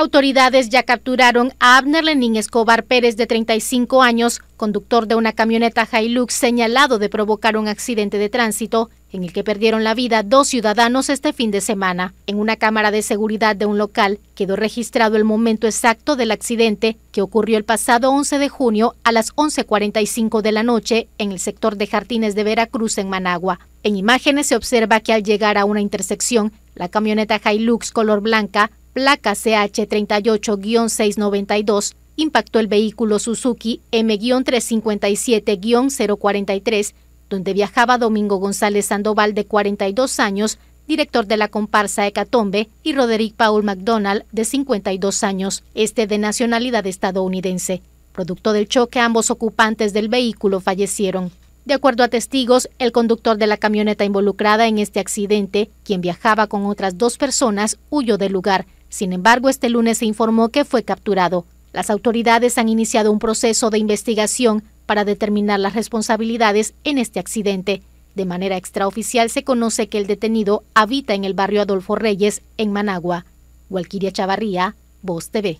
Autoridades ya capturaron a Abner Lenín Escobar Pérez, de 35 años, conductor de una camioneta Hilux señalado de provocar un accidente de tránsito en el que perdieron la vida dos ciudadanos este fin de semana. En una cámara de seguridad de un local quedó registrado el momento exacto del accidente que ocurrió el pasado 11 de junio a las 11.45 de la noche en el sector de Jardines de Veracruz, en Managua. En imágenes se observa que al llegar a una intersección, la camioneta Hilux color blanca placa CH38-692 impactó el vehículo Suzuki M-357-043, donde viajaba Domingo González Sandoval, de 42 años, director de la comparsa Hecatombe, y Roderick Paul McDonald, de 52 años, este de nacionalidad estadounidense. Producto del choque, ambos ocupantes del vehículo fallecieron. De acuerdo a testigos, el conductor de la camioneta involucrada en este accidente, quien viajaba con otras dos personas, huyó del lugar. Sin embargo, este lunes se informó que fue capturado. Las autoridades han iniciado un proceso de investigación para determinar las responsabilidades en este accidente. De manera extraoficial se conoce que el detenido habita en el barrio Adolfo Reyes, en Managua. Gualquiria Chavarría, Voz TV.